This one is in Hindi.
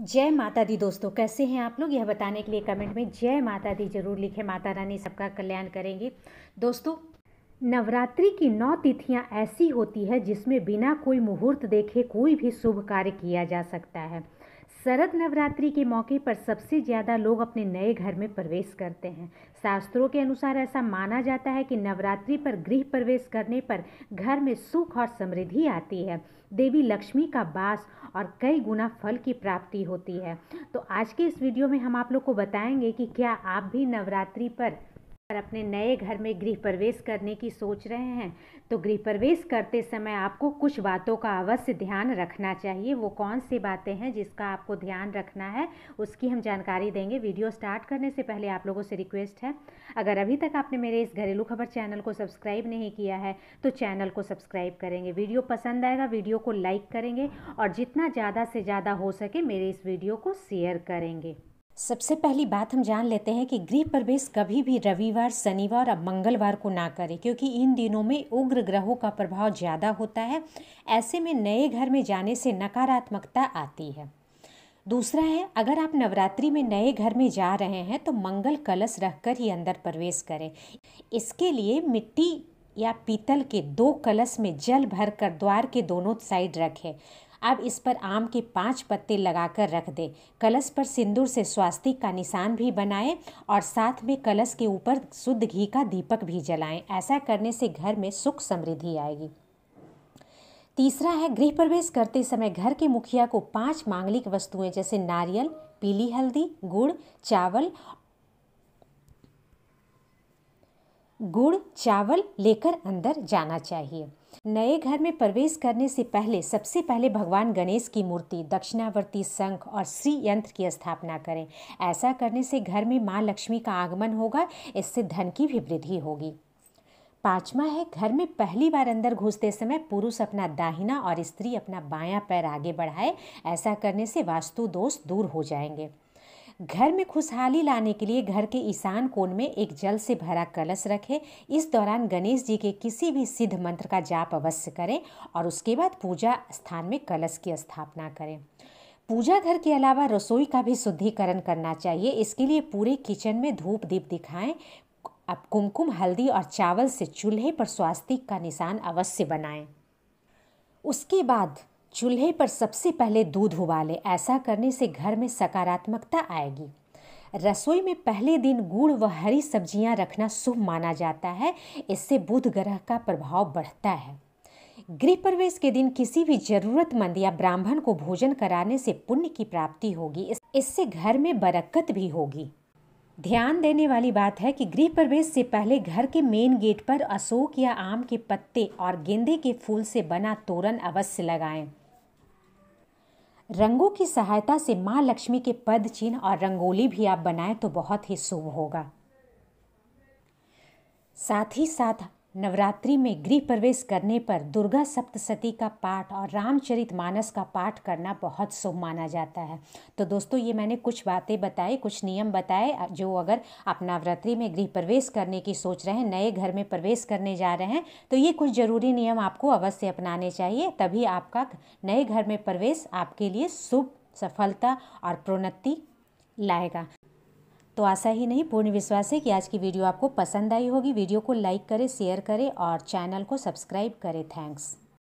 जय माता दी दोस्तों कैसे हैं आप लोग यह बताने के लिए कमेंट में जय माता दी जरूर लिखें माता रानी सबका कल्याण करेंगी दोस्तों नवरात्रि की नौ तिथियां ऐसी होती है जिसमें बिना कोई मुहूर्त देखे कोई भी शुभ कार्य किया जा सकता है शरद नवरात्रि के मौके पर सबसे ज़्यादा लोग अपने नए घर में प्रवेश करते हैं शास्त्रों के अनुसार ऐसा माना जाता है कि नवरात्रि पर गृह प्रवेश करने पर घर में सुख और समृद्धि आती है देवी लक्ष्मी का वास और कई गुना फल की प्राप्ति होती है तो आज के इस वीडियो में हम आप लोग को बताएंगे कि क्या आप भी नवरात्रि पर पर अपने नए घर में गृह प्रवेश करने की सोच रहे हैं तो गृह प्रवेश करते समय आपको कुछ बातों का अवश्य ध्यान रखना चाहिए वो कौन सी बातें हैं जिसका आपको ध्यान रखना है उसकी हम जानकारी देंगे वीडियो स्टार्ट करने से पहले आप लोगों से रिक्वेस्ट है अगर अभी तक आपने मेरे इस घरेलू खबर चैनल को सब्सक्राइब नहीं किया है तो चैनल को सब्सक्राइब करेंगे वीडियो पसंद आएगा वीडियो को लाइक करेंगे और जितना ज़्यादा से ज़्यादा हो सके मेरे इस वीडियो को शेयर करेंगे सबसे पहली बात हम जान लेते हैं कि गृह प्रवेश कभी भी रविवार शनिवार और मंगलवार को ना करें क्योंकि इन दिनों में उग्र ग्रहों का प्रभाव ज़्यादा होता है ऐसे में नए घर में जाने से नकारात्मकता आती है दूसरा है अगर आप नवरात्रि में नए घर में जा रहे हैं तो मंगल कलश रखकर ही अंदर प्रवेश करें इसके लिए मिट्टी या पीतल के दो कलश में जल भर कर द्वार के दोनों साइड रखें अब इस पर आम के पांच पत्ते लगाकर रख दें कलश पर सिंदूर से स्वास्तिक का निशान भी बनाएं और साथ में कलश के ऊपर शुद्ध घी का दीपक भी जलाएं ऐसा करने से घर में सुख समृद्धि आएगी तीसरा है गृह प्रवेश करते समय घर के मुखिया को पांच मांगलिक वस्तुएं जैसे नारियल पीली हल्दी गुड़ चावल गुड़ चावल लेकर अंदर जाना चाहिए नए घर में प्रवेश करने से पहले सबसे पहले भगवान गणेश की मूर्ति दक्षिणावर्ती संख और श्री यंत्र की स्थापना करें ऐसा करने से घर में माँ लक्ष्मी का आगमन होगा इससे धन की भी वृद्धि होगी पांचवा है घर में पहली बार अंदर घुसते समय पुरुष अपना दाहिना और स्त्री अपना बायां पैर आगे बढ़ाए ऐसा करने से वास्तु दोष दूर हो जाएंगे घर में खुशहाली लाने के लिए घर के ईशान कोण में एक जल से भरा कलश रखें इस दौरान गणेश जी के किसी भी सिद्ध मंत्र का जाप अवश्य करें और उसके बाद पूजा स्थान में कलश की स्थापना करें पूजा घर के अलावा रसोई का भी शुद्धिकरण करना चाहिए इसके लिए पूरे किचन में धूप दीप दिखाएं अब कुमकुम हल्दी और चावल से चूल्हे पर स्वास्तिक का निशान अवश्य बनाएं उसके बाद चूल्हे पर सबसे पहले दूध उबाले ऐसा करने से घर में सकारात्मकता आएगी रसोई में पहले दिन गुड़ व हरी सब्जियां रखना शुभ माना जाता है इससे बुध ग्रह का प्रभाव बढ़ता है गृह प्रवेश के दिन किसी भी जरूरतमंद या ब्राह्मण को भोजन कराने से पुण्य की प्राप्ति होगी इससे घर में बरकत भी होगी ध्यान देने वाली बात है कि गृह प्रवेश से पहले घर के मेन गेट पर अशोक या आम के पत्ते और गेंदे के फूल से बना तोरण अवश्य लगाएं। रंगों की सहायता से माँ लक्ष्मी के पद चिन्ह और रंगोली भी आप बनाएं तो बहुत ही शुभ होगा साथ ही साथ नवरात्रि में गृह प्रवेश करने पर दुर्गा सप्तशती का पाठ और रामचरित मानस का पाठ करना बहुत शुभ माना जाता है तो दोस्तों ये मैंने कुछ बातें बताई कुछ नियम बताए जो अगर आप नवरात्रि में गृह प्रवेश करने की सोच रहे हैं नए घर में प्रवेश करने जा रहे हैं तो ये कुछ ज़रूरी नियम आपको अवश्य अपनाने चाहिए तभी आपका नए घर में प्रवेश आपके लिए शुभ सफलता और प्रोन्नति लाएगा तो आशा ही नहीं पूर्ण विश्वास है कि आज की वीडियो आपको पसंद आई होगी वीडियो को लाइक करें शेयर करें और चैनल को सब्सक्राइब करें थैंक्स